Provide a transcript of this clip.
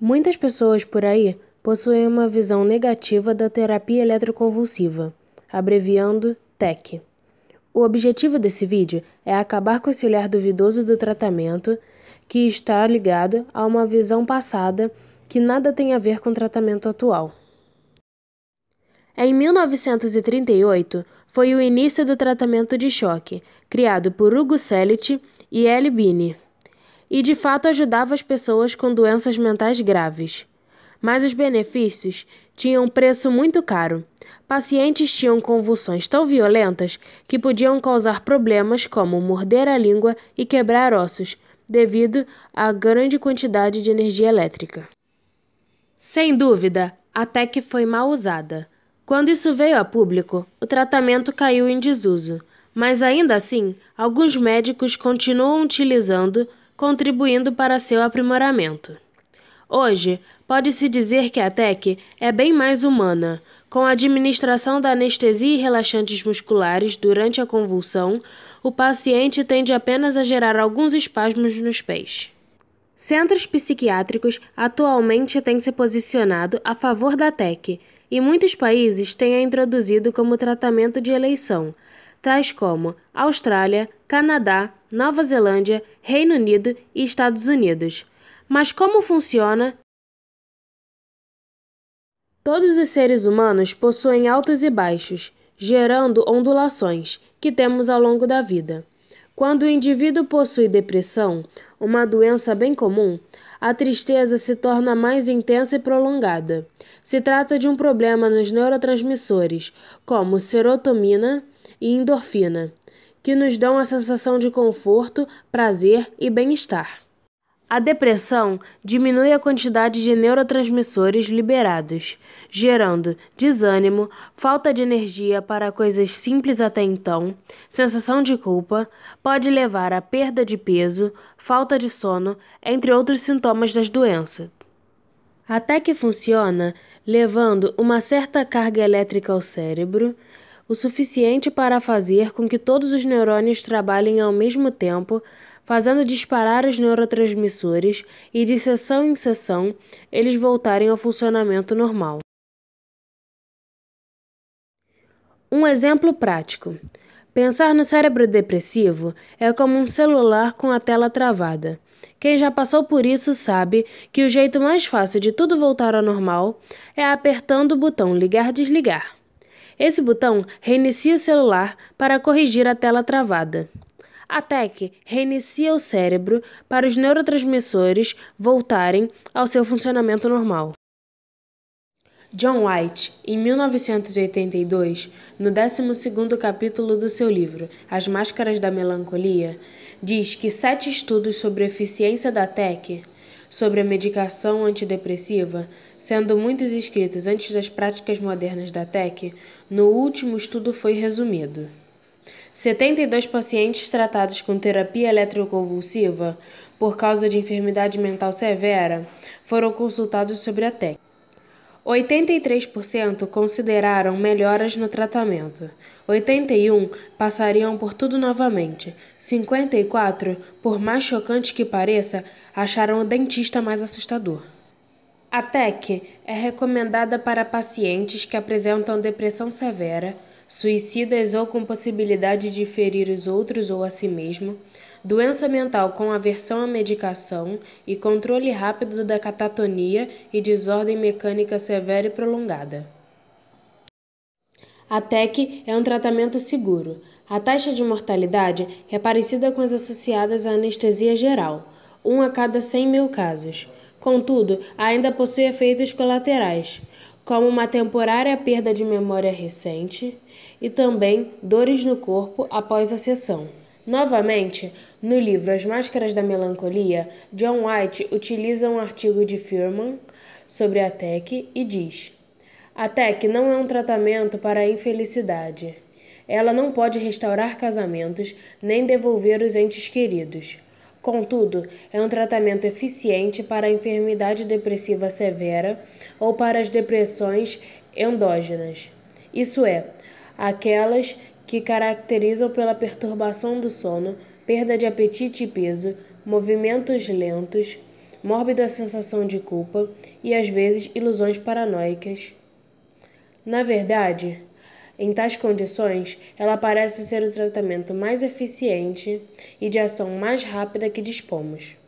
Muitas pessoas por aí possuem uma visão negativa da terapia eletroconvulsiva, abreviando TEC. O objetivo desse vídeo é acabar com esse olhar duvidoso do tratamento que está ligado a uma visão passada que nada tem a ver com o tratamento atual. Em 1938, foi o início do tratamento de choque, criado por Hugo Selitt e L. Bini e de fato ajudava as pessoas com doenças mentais graves. Mas os benefícios tinham um preço muito caro. Pacientes tinham convulsões tão violentas que podiam causar problemas como morder a língua e quebrar ossos, devido à grande quantidade de energia elétrica. Sem dúvida, até que foi mal usada. Quando isso veio a público, o tratamento caiu em desuso, mas ainda assim, alguns médicos continuam utilizando contribuindo para seu aprimoramento. Hoje, pode-se dizer que a TEC é bem mais humana, com a administração da anestesia e relaxantes musculares durante a convulsão, o paciente tende apenas a gerar alguns espasmos nos pés. Centros psiquiátricos atualmente têm se posicionado a favor da TEC e muitos países têm a introduzido como tratamento de eleição, tais como Austrália, Canadá, Nova Zelândia, Reino Unido e Estados Unidos. Mas como funciona? Todos os seres humanos possuem altos e baixos, gerando ondulações que temos ao longo da vida. Quando o indivíduo possui depressão, uma doença bem comum, a tristeza se torna mais intensa e prolongada. Se trata de um problema nos neurotransmissores, como serotonina e endorfina, que nos dão a sensação de conforto, prazer e bem-estar. A depressão diminui a quantidade de neurotransmissores liberados, gerando desânimo, falta de energia para coisas simples até então, sensação de culpa, pode levar à perda de peso, falta de sono, entre outros sintomas das doenças. Até que funciona, levando uma certa carga elétrica ao cérebro, o suficiente para fazer com que todos os neurônios trabalhem ao mesmo tempo, fazendo disparar os neurotransmissores e, de sessão em sessão, eles voltarem ao funcionamento normal. Um exemplo prático. Pensar no cérebro depressivo é como um celular com a tela travada. Quem já passou por isso sabe que o jeito mais fácil de tudo voltar ao normal é apertando o botão ligar-desligar. Esse botão reinicia o celular para corrigir a tela travada. A TEC reinicia o cérebro para os neurotransmissores voltarem ao seu funcionamento normal. John White, em 1982, no 12 capítulo do seu livro As Máscaras da Melancolia, diz que sete estudos sobre a eficiência da TEC sobre a medicação antidepressiva, sendo muitos escritos antes das práticas modernas da TEC, no último estudo foi resumido. 72 pacientes tratados com terapia eletroconvulsiva por causa de enfermidade mental severa foram consultados sobre a TEC. 83% consideraram melhoras no tratamento, 81% passariam por tudo novamente, 54%, por mais chocante que pareça, acharam o dentista mais assustador. A TEC é recomendada para pacientes que apresentam depressão severa, suicidas ou com possibilidade de ferir os outros ou a si mesmo, doença mental com aversão à medicação e controle rápido da catatonia e desordem mecânica severa e prolongada. A TEC é um tratamento seguro. A taxa de mortalidade é parecida com as associadas à anestesia geral, um a cada 100 mil casos. Contudo, ainda possui efeitos colaterais, como uma temporária perda de memória recente e também dores no corpo após a sessão. Novamente, no livro As Máscaras da Melancolia, John White utiliza um artigo de Firman sobre a TEC e diz: A TEC não é um tratamento para a infelicidade. Ela não pode restaurar casamentos nem devolver os entes queridos. Contudo, é um tratamento eficiente para a enfermidade depressiva severa ou para as depressões endógenas, isso é, aquelas que caracterizam pela perturbação do sono, perda de apetite e peso, movimentos lentos, mórbida sensação de culpa e às vezes ilusões paranoicas. Na verdade, em tais condições, ela parece ser o tratamento mais eficiente e de ação mais rápida que dispomos.